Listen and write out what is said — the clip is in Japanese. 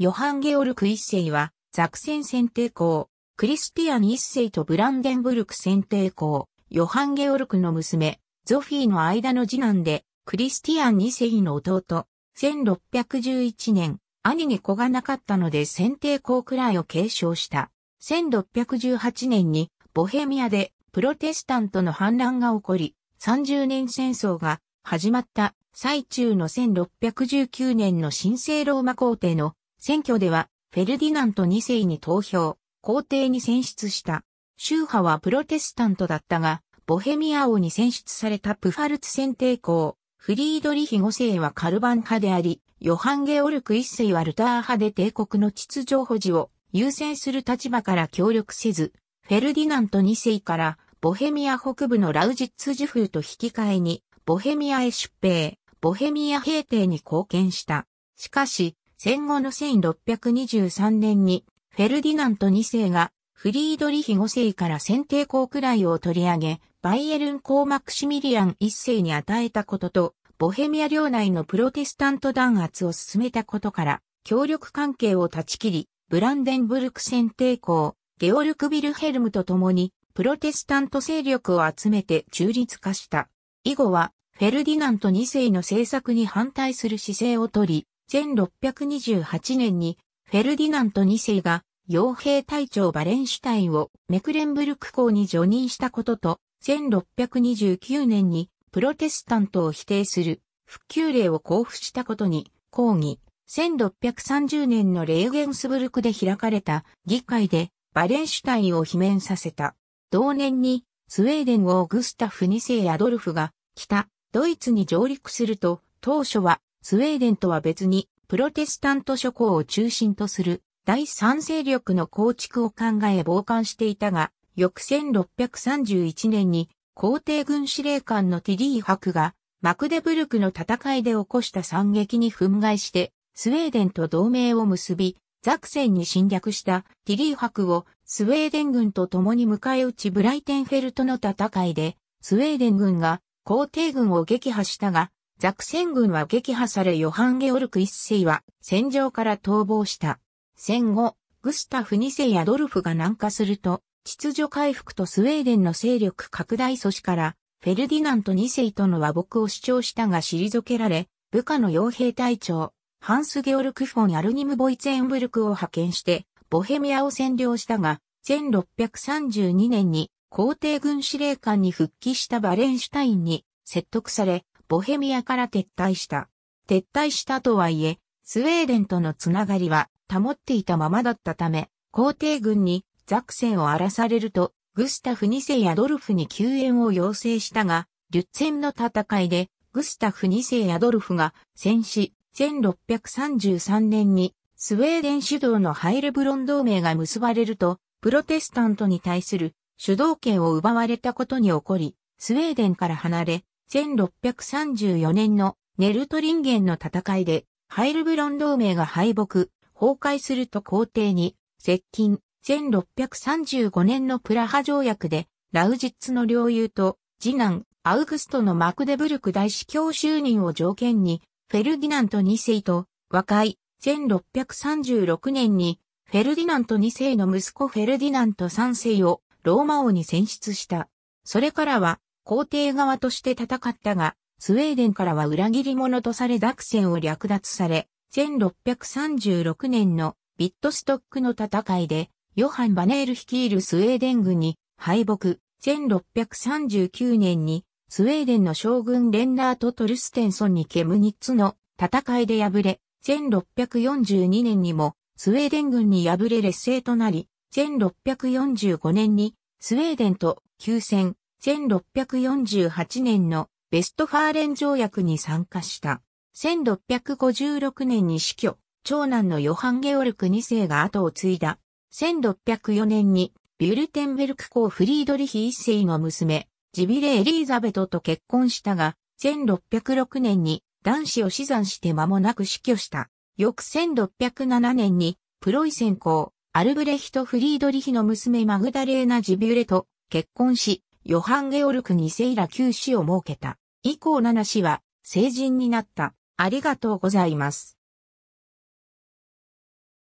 ヨハン・ゲオルク一世は、ザクセン選定校、クリスティアン一世とブランデンブルク選定校、ヨハン・ゲオルクの娘、ゾフィーの間の次男で、クリスティアン二世の弟、1611年、兄に子がなかったので選定校くらいを継承した。1618年に、ボヘミアでプロテスタントの反乱が起こり、30年戦争が始まった最中の1619年の新生ローマ皇帝の選挙では、フェルディナント2世に投票、皇帝に選出した。宗派はプロテスタントだったが、ボヘミア王に選出されたプファルツ選帝公、フリードリヒ5世はカルバン派であり、ヨハン・ゲオルク1世はルター派で帝国の秩序保持を優先する立場から協力せず、フェルディナント2世からボヘミア北部のラウジッツ受封と引き換えに、ボヘミアへ出兵、ボヘミア平定に貢献した。しかし、戦後の1623年にフェルディナント2世がフリードリヒ5世から選定校くらいを取り上げ、バイエルン公マクシミリアン1世に与えたことと、ボヘミア領内のプロテスタント弾圧を進めたことから、協力関係を断ち切り、ブランデンブルク選定校、ゲオルク・ビルヘルムと共に、プロテスタント勢力を集めて中立化した。以後は、フェルディナント2世の政策に反対する姿勢をとり、1628年にフェルディナント2世が傭兵隊長バレンシュタインをメクレンブルク校に除任したことと、1629年にプロテスタントを否定する復旧令を交付したことに抗議、1630年のレーゲンスブルクで開かれた議会でバレンシュタインを罷免させた。同年にスウェーデン王グスタフ2世アドルフが北ドイツに上陸すると当初はスウェーデンとは別に、プロテスタント諸侯を中心とする第三勢力の構築を考え傍観していたが、翌1631年に皇帝軍司令官のティリー博がマクデブルクの戦いで起こした惨劇に憤慨して、スウェーデンと同盟を結び、ザクセンに侵略したティリー博をスウェーデン軍と共に迎え撃ちブライテンフェルトの戦いで、スウェーデン軍が皇帝軍を撃破したが、ザクセン軍は撃破されヨハン・ゲオルク一世は戦場から逃亡した。戦後、グスタフ二世やドルフが南下すると、秩序回復とスウェーデンの勢力拡大阻止から、フェルディナント二世との和睦を主張したが退けられ、部下の傭兵隊長、ハンス・ゲオルク・フォン・アルニム・ボイツェンブルクを派遣して、ボヘミアを占領したが、1632年に皇帝軍司令官に復帰したバレンシュタインに説得され、ボヘミアから撤退した。撤退したとはいえ、スウェーデンとのつながりは保っていたままだったため、皇帝軍にザクセンを荒らされると、グスタフ2世やドルフに救援を要請したが、リュッツェンの戦いで、グスタフ2世やドルフが戦死、1633年にスウェーデン主導のハイルブロン同盟が結ばれると、プロテスタントに対する主導権を奪われたことに起こり、スウェーデンから離れ、1634年のネルトリンゲンの戦いで、ハイルブロン同盟が敗北、崩壊すると皇帝に接近。1635年のプラハ条約で、ラウジッツの領友と、次男、アウグストのマクデブルク大司教就任を条件に、フェルディナント2世と和解。1636年に、フェルディナント2世の息子フェルディナント3世をローマ王に選出した。それからは、皇帝側として戦ったが、スウェーデンからは裏切り者とされザクセンを略奪され、1636年のビットストックの戦いで、ヨハン・バネール率いるスウェーデン軍に敗北、1639年にスウェーデンの将軍レンナート・トルステンソンにケムニッツの戦いで敗れ、1642年にもスウェーデン軍に敗れ劣勢となり、1645年にスウェーデンと休戦、1648年のベストファーレン条約に参加した。1656年に死去、長男のヨハン・ゲオルク2世が後を継いだ。1604年にビュルテンベルク公フリードリヒ1世の娘、ジビレ・エリーザベトと結婚したが、1606年に男子を死産して間もなく死去した。翌1607年にプロイセン公、アルブレヒト・フリードリヒの娘マグダレーナ・ジビュレと結婚し、ヨハン・ゲオルク2世イラ9子を設けた。以降7子は成人になった。ありがとうございます。